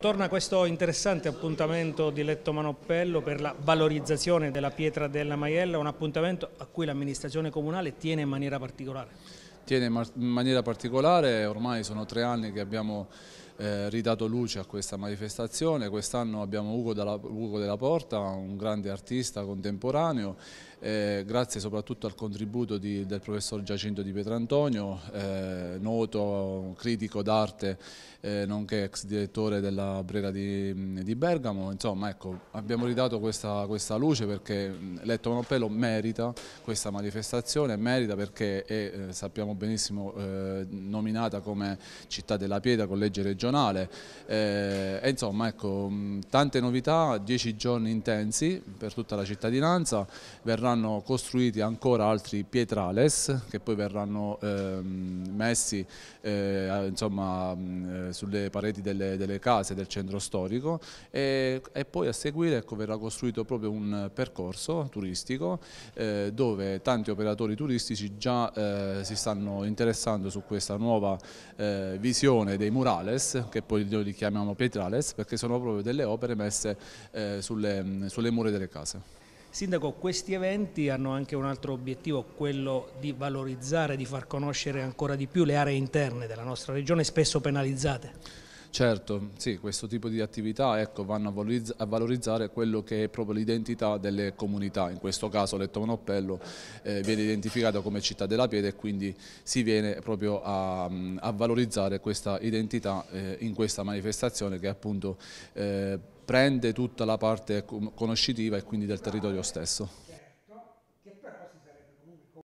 Torna questo interessante appuntamento di Letto Manoppello per la valorizzazione della pietra della Maiella, un appuntamento a cui l'amministrazione comunale tiene in maniera particolare. Tiene in maniera particolare, ormai sono tre anni che abbiamo eh, ridato luce a questa manifestazione. Quest'anno abbiamo Ugo della, Ugo della, Porta, un grande artista contemporaneo, eh, grazie soprattutto al contributo di, del professor Giacinto Di Pietrantonio, eh, noto critico d'arte, eh, nonché ex direttore della Brera di, di Bergamo. Insomma, ecco, abbiamo ridato questa, questa luce perché Letto Monopello merita questa manifestazione, merita perché è, eh, sappiamo benissimo, eh, nominata come città della pietra, collegio legge regionale regionale. Eh, e insomma, ecco, tante novità, dieci giorni intensi per tutta la cittadinanza, verranno costruiti ancora altri pietrales che poi verranno eh, messi eh, insomma, eh, sulle pareti delle, delle, case del centro storico e, e poi a seguire ecco, verrà costruito proprio un percorso turistico eh, dove tanti operatori turistici già eh, si stanno interessando su questa nuova visione dei murales che poi noi li chiamiamo Pietrales, perché sono proprio delle opere messe eh, sulle, sulle mura delle case. Sindaco, questi eventi hanno anche un altro obiettivo, quello di valorizzare, di far conoscere ancora di più le aree interne della nostra regione, spesso penalizzate. Certo, sì, questo tipo di attività ecco, vanno a valorizzare quello che è proprio l'identità delle comunità, in questo caso Letto Monoppello eh, viene identificato come città della pietra e quindi si viene proprio a, a valorizzare questa identità eh, in questa manifestazione che appunto eh, prende tutta la parte ecco, conoscitiva e quindi del territorio stesso.